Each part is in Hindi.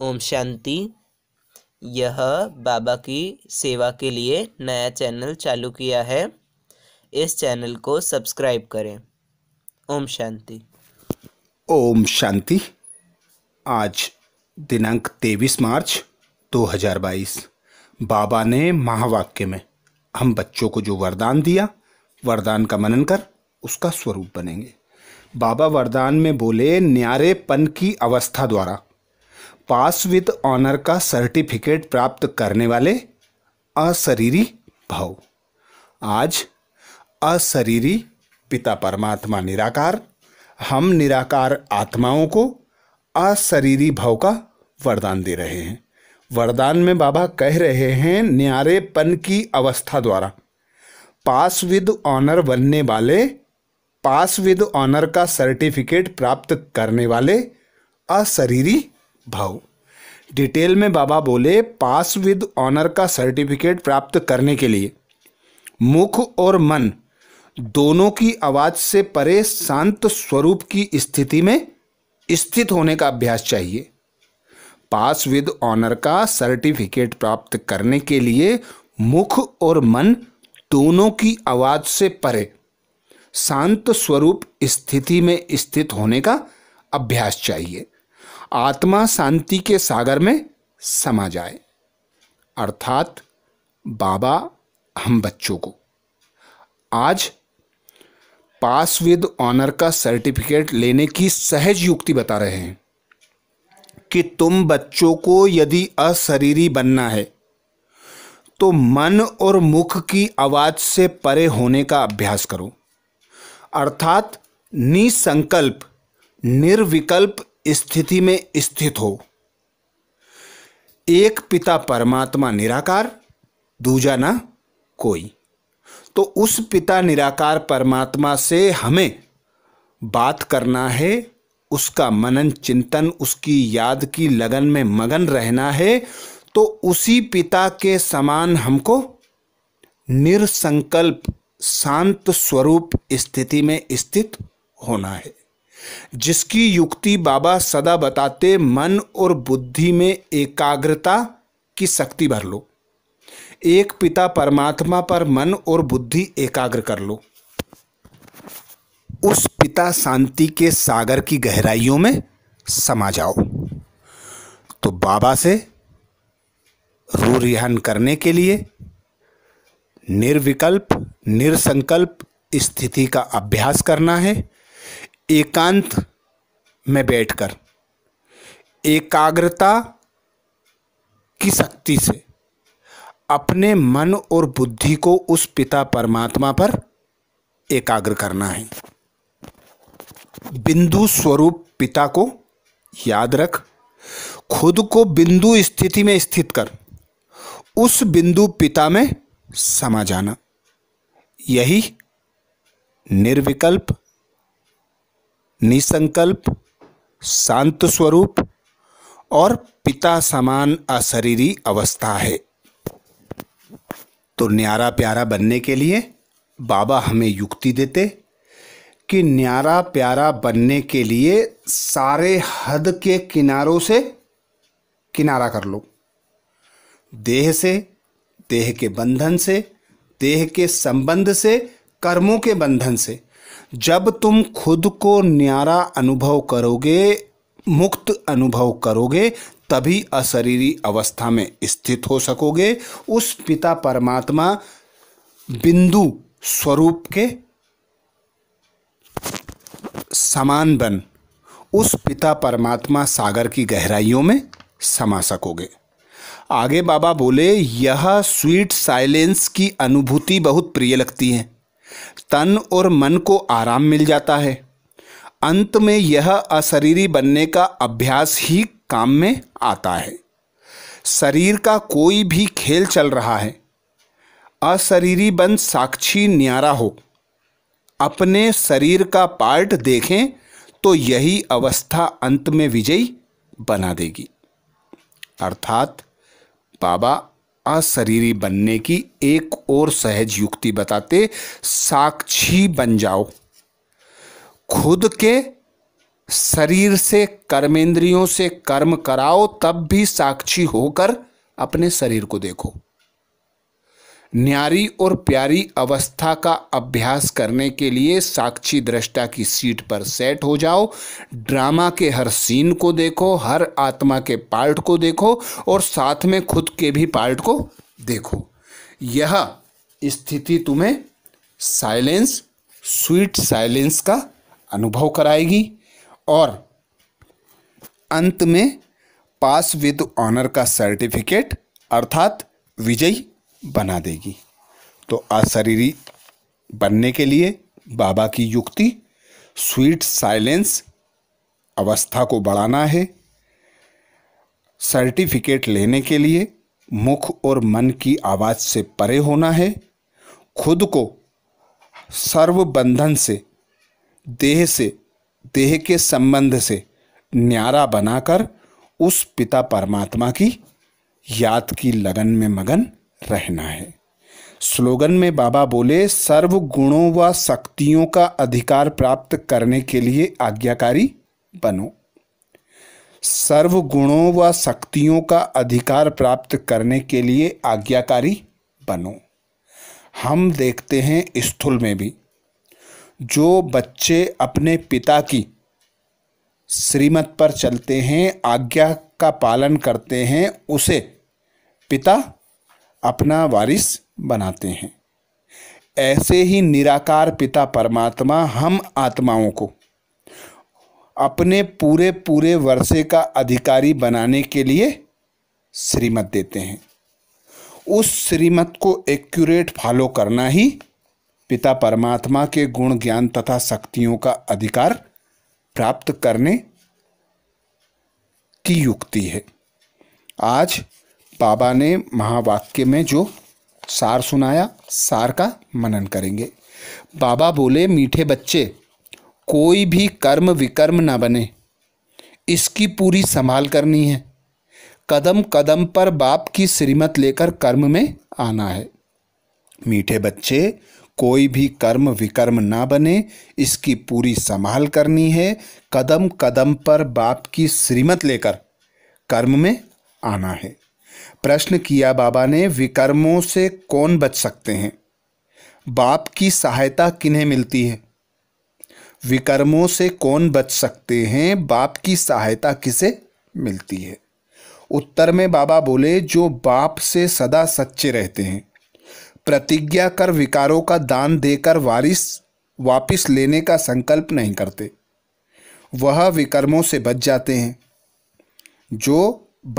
ओम शांति यह बाबा की सेवा के लिए नया चैनल चालू किया है इस चैनल को सब्सक्राइब करें ओम शांति ओम शांति आज दिनांक तेईस मार्च 2022 बाबा ने महावाक्य में हम बच्चों को जो वरदान दिया वरदान का मनन कर उसका स्वरूप बनेंगे बाबा वरदान में बोले न्यारेपन की अवस्था द्वारा पास विद ऑनर का सर्टिफिकेट प्राप्त करने वाले अशरीरी भाव आज अशरीरी पिता परमात्मा निराकार हम निराकार आत्माओं को अशरीरी भाव का वरदान दे रहे हैं वरदान में बाबा कह रहे हैं न्यारेपन की अवस्था द्वारा पास विद ऑनर बनने वाले पास विद ऑनर का सर्टिफिकेट प्राप्त करने वाले अशरीरी भाव डिटेल में बाबा बोले पास विद ऑनर का सर्टिफिकेट प्राप्त करने के लिए मुख और मन दोनों की आवाज से परे शांत स्वरूप की स्थिति में स्थित होने का अभ्यास चाहिए पास विद ऑनर का सर्टिफिकेट प्राप्त करने के लिए मुख और मन दोनों की आवाज से परे शांत स्वरूप स्थिति में स्थित होने का अभ्यास चाहिए आत्मा शांति के सागर में समा जाए अर्थात बाबा हम बच्चों को आज पास विद ऑनर का सर्टिफिकेट लेने की सहज युक्ति बता रहे हैं कि तुम बच्चों को यदि अशरीरी बनना है तो मन और मुख की आवाज से परे होने का अभ्यास करो अर्थात निसंकल्प निर्विकल्प स्थिति में स्थित हो एक पिता परमात्मा निराकार दूजा ना कोई तो उस पिता निराकार परमात्मा से हमें बात करना है उसका मनन चिंतन उसकी याद की लगन में मगन रहना है तो उसी पिता के समान हमको निरसंकल्प शांत स्वरूप स्थिति में स्थित होना है जिसकी युक्ति बाबा सदा बताते मन और बुद्धि में एकाग्रता की शक्ति भर लो एक पिता परमात्मा पर मन और बुद्धि एकाग्र कर लो उस पिता शांति के सागर की गहराइयों में समा जाओ तो बाबा से रू रिहन करने के लिए निर्विकल्प निरसंकल्प स्थिति का अभ्यास करना है एकांत में बैठकर एकाग्रता की शक्ति से अपने मन और बुद्धि को उस पिता परमात्मा पर एकाग्र करना है बिंदु स्वरूप पिता को याद रख खुद को बिंदु स्थिति में स्थित कर उस बिंदु पिता में समा जाना यही निर्विकल्प निसंकल्प शांत स्वरूप और पिता समान अशरीरी अवस्था है तो न्यारा प्यारा बनने के लिए बाबा हमें युक्ति देते कि न्यारा प्यारा बनने के लिए सारे हद के किनारों से किनारा कर लो देह से देह के बंधन से देह के संबंध से कर्मों के बंधन से जब तुम खुद को न्यारा अनुभव करोगे मुक्त अनुभव करोगे तभी अशरीरी अवस्था में स्थित हो सकोगे उस पिता परमात्मा बिंदु स्वरूप के समान बन उस पिता परमात्मा सागर की गहराइयों में समा सकोगे आगे बाबा बोले यह स्वीट साइलेंस की अनुभूति बहुत प्रिय लगती है तन और मन को आराम मिल जाता है अंत में यह अशरीरी बनने का अभ्यास ही काम में आता है शरीर का कोई भी खेल चल रहा है अशरीरी बन साक्षी न्यारा हो अपने शरीर का पार्ट देखें तो यही अवस्था अंत में विजयी बना देगी अर्थात बाबा अशरीरी बनने की एक और सहज युक्ति बताते साक्षी बन जाओ खुद के शरीर से कर्मेंद्रियों से कर्म कराओ तब भी साक्षी होकर अपने शरीर को देखो न्यारी और प्यारी अवस्था का अभ्यास करने के लिए साक्षी दृष्टा की सीट पर सेट हो जाओ ड्रामा के हर सीन को देखो हर आत्मा के पार्ट को देखो और साथ में खुद के भी पार्ट को देखो यह स्थिति तुम्हें साइलेंस स्वीट साइलेंस का अनुभव कराएगी और अंत में पास विद ऑनर का सर्टिफिकेट अर्थात विजयी बना देगी तो अशरीरी बनने के लिए बाबा की युक्ति स्वीट साइलेंस अवस्था को बढ़ाना है सर्टिफिकेट लेने के लिए मुख और मन की आवाज़ से परे होना है खुद को सर्व बंधन से देह से देह के संबंध से न्यारा बनाकर उस पिता परमात्मा की याद की लगन में मगन रहना है स्लोगन में बाबा बोले सर्व गुणों व शक्तियों का अधिकार प्राप्त करने के लिए आज्ञाकारी बनो सर्व गुणों व शक्तियों का अधिकार प्राप्त करने के लिए आज्ञाकारी बनो हम देखते हैं स्थूल में भी जो बच्चे अपने पिता की श्रीमत पर चलते हैं आज्ञा का पालन करते हैं उसे पिता अपना वारिस बनाते हैं ऐसे ही निराकार पिता परमात्मा हम आत्माओं को अपने पूरे पूरे वर्षे का अधिकारी बनाने के लिए श्रीमत देते हैं उस श्रीमत को एक्यूरेट फॉलो करना ही पिता परमात्मा के गुण ज्ञान तथा शक्तियों का अधिकार प्राप्त करने की युक्ति है आज बाबा ने महावाक्य में जो सार सुनाया सार का मनन करेंगे बाबा बोले मीठे बच्चे कोई भी कर्म विकर्म ना बने इसकी पूरी संभाल करनी है कदम कदम पर बाप की श्रीमत लेकर कर्म में आना है मीठे बच्चे कोई भी कर्म विकर्म ना बने इसकी पूरी संभाल करनी है कदम कदम पर बाप की श्रीमत लेकर कर्म में आना है प्रश्न किया बाबा ने विकर्मों से कौन बच सकते हैं बाप की सहायता किन्हें मिलती है विकर्मों से कौन बच सकते हैं बाप की सहायता किसे मिलती है उत्तर में बाबा बोले जो बाप से सदा सच्चे रहते हैं प्रतिज्ञा कर विकारों का दान देकर वारिस वापिस लेने का संकल्प नहीं करते वह विकर्मों से बच जाते हैं जो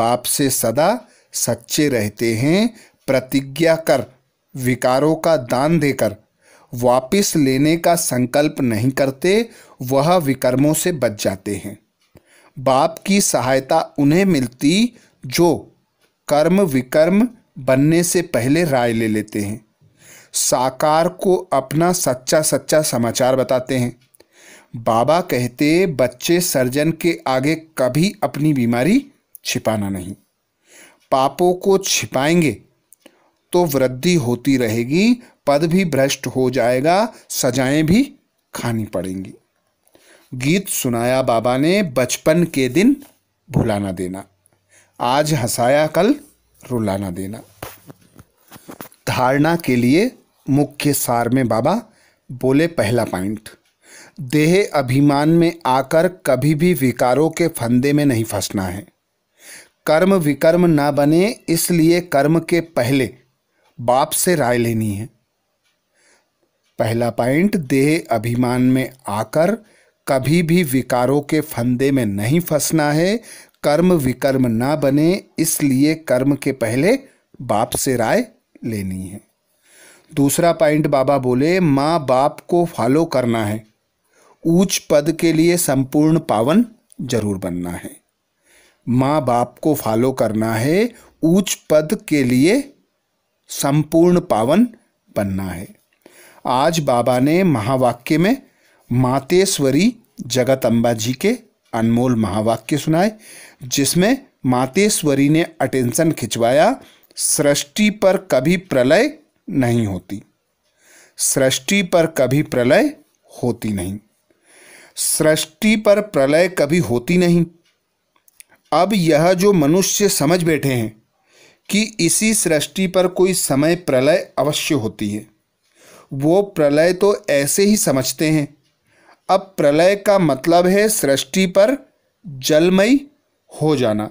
बाप से सदा सच्चे रहते हैं प्रतिज्ञा कर विकारों का दान देकर वापिस लेने का संकल्प नहीं करते वह विकर्मों से बच जाते हैं बाप की सहायता उन्हें मिलती जो कर्म विकर्म बनने से पहले राय ले लेते हैं साकार को अपना सच्चा सच्चा समाचार बताते हैं बाबा कहते बच्चे सर्जन के आगे कभी अपनी बीमारी छिपाना नहीं पापों को छिपाएंगे तो वृद्धि होती रहेगी पद भी भ्रष्ट हो जाएगा सजाएं भी खानी पड़ेंगी गीत सुनाया बाबा ने बचपन के दिन भुलाना देना आज हंसाया कल रुलाना देना धारणा के लिए मुख्य सार में बाबा बोले पहला पॉइंट देह अभिमान में आकर कभी भी विकारों के फंदे में नहीं फंसना है कर्म विकर्म ना बने इसलिए कर्म के पहले बाप से राय लेनी है पहला पॉइंट देह अभिमान में आकर कभी भी विकारों के फंदे में नहीं फंसना है कर्म विकर्म ना बने इसलिए कर्म के पहले बाप से राय लेनी है दूसरा पॉइंट बाबा बोले माँ बाप को फॉलो करना है ऊंच पद के लिए संपूर्ण पावन जरूर बनना है माँ बाप को फॉलो करना है ऊंच पद के लिए संपूर्ण पावन बनना है आज बाबा ने महावाक्य में मातेश्वरी जगत अम्बा जी के अनमोल महावाक्य सुनाए जिसमें मातेश्वरी ने अटेंशन खिंचवाया सृष्टि पर कभी प्रलय नहीं होती सृष्टि पर कभी प्रलय होती नहीं सृष्टि पर प्रलय कभी होती नहीं अब यह जो मनुष्य समझ बैठे हैं कि इसी सृष्टि पर कोई समय प्रलय अवश्य होती है वो प्रलय तो ऐसे ही समझते हैं अब प्रलय का मतलब है सृष्टि पर जलमय हो जाना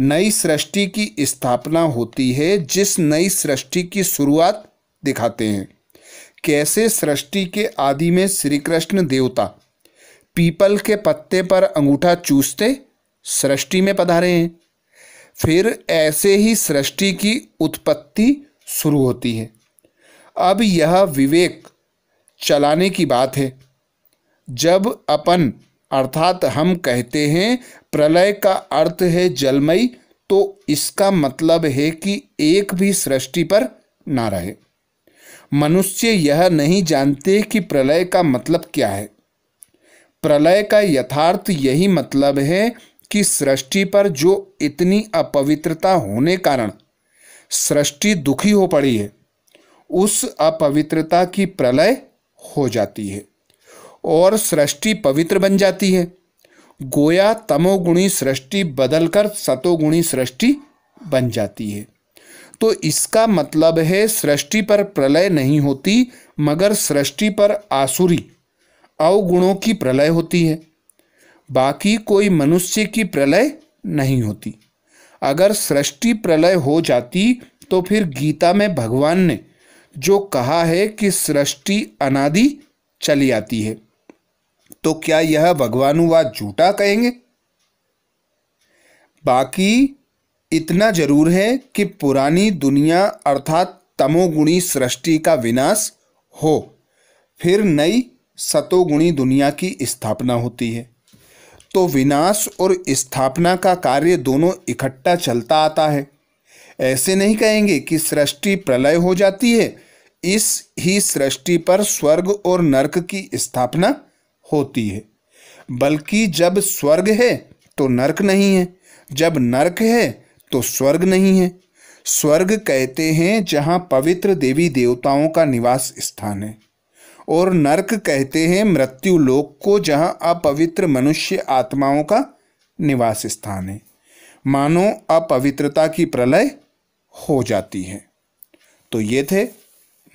नई सृष्टि की स्थापना होती है जिस नई सृष्टि की शुरुआत दिखाते हैं कैसे सृष्टि के आदि में श्री कृष्ण देवता पीपल के पत्ते पर अंगूठा चूसते सृष्टि में पधारे हैं फिर ऐसे ही सृष्टि की उत्पत्ति शुरू होती है अब यह विवेक चलाने की बात है जब अपन अर्थात हम कहते हैं प्रलय का अर्थ है जलमय तो इसका मतलब है कि एक भी सृष्टि पर ना रहे मनुष्य यह नहीं जानते कि प्रलय का मतलब क्या है प्रलय का यथार्थ यही मतलब है कि सृष्टि पर जो इतनी अपवित्रता होने कारण सृष्टि दुखी हो पड़ी है उस अपवित्रता की प्रलय हो जाती है और सृष्टि पवित्र बन जाती है गोया तमोगुणी सृष्टि बदलकर सतोगुणी सृष्टि बन जाती है तो इसका मतलब है सृष्टि पर प्रलय नहीं होती मगर सृष्टि पर आसुरी अवगुणों की प्रलय होती है बाकी कोई मनुष्य की प्रलय नहीं होती अगर सृष्टि प्रलय हो जाती तो फिर गीता में भगवान ने जो कहा है कि सृष्टि अनादि चली आती है तो क्या यह भगवानुवाद झूठा कहेंगे बाकी इतना जरूर है कि पुरानी दुनिया अर्थात तमोगुणी सृष्टि का विनाश हो फिर नई सतोगुणी दुनिया की स्थापना होती है तो विनाश और स्थापना का कार्य दोनों इकट्ठा चलता आता है ऐसे नहीं कहेंगे कि सृष्टि प्रलय हो जाती है इस ही सृष्टि पर स्वर्ग और नरक की स्थापना होती है बल्कि जब स्वर्ग है तो नरक नहीं है जब नरक है तो स्वर्ग नहीं है स्वर्ग कहते हैं जहाँ पवित्र देवी देवताओं का निवास स्थान है और नरक कहते हैं मृत्यु लोक को जहाँ अपवित्र मनुष्य आत्माओं का निवास स्थान है मानो अपवित्रता की प्रलय हो जाती है तो ये थे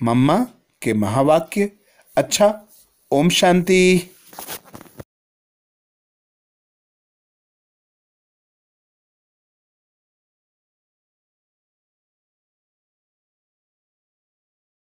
मम्मा के महावाक्य अच्छा ओम शांति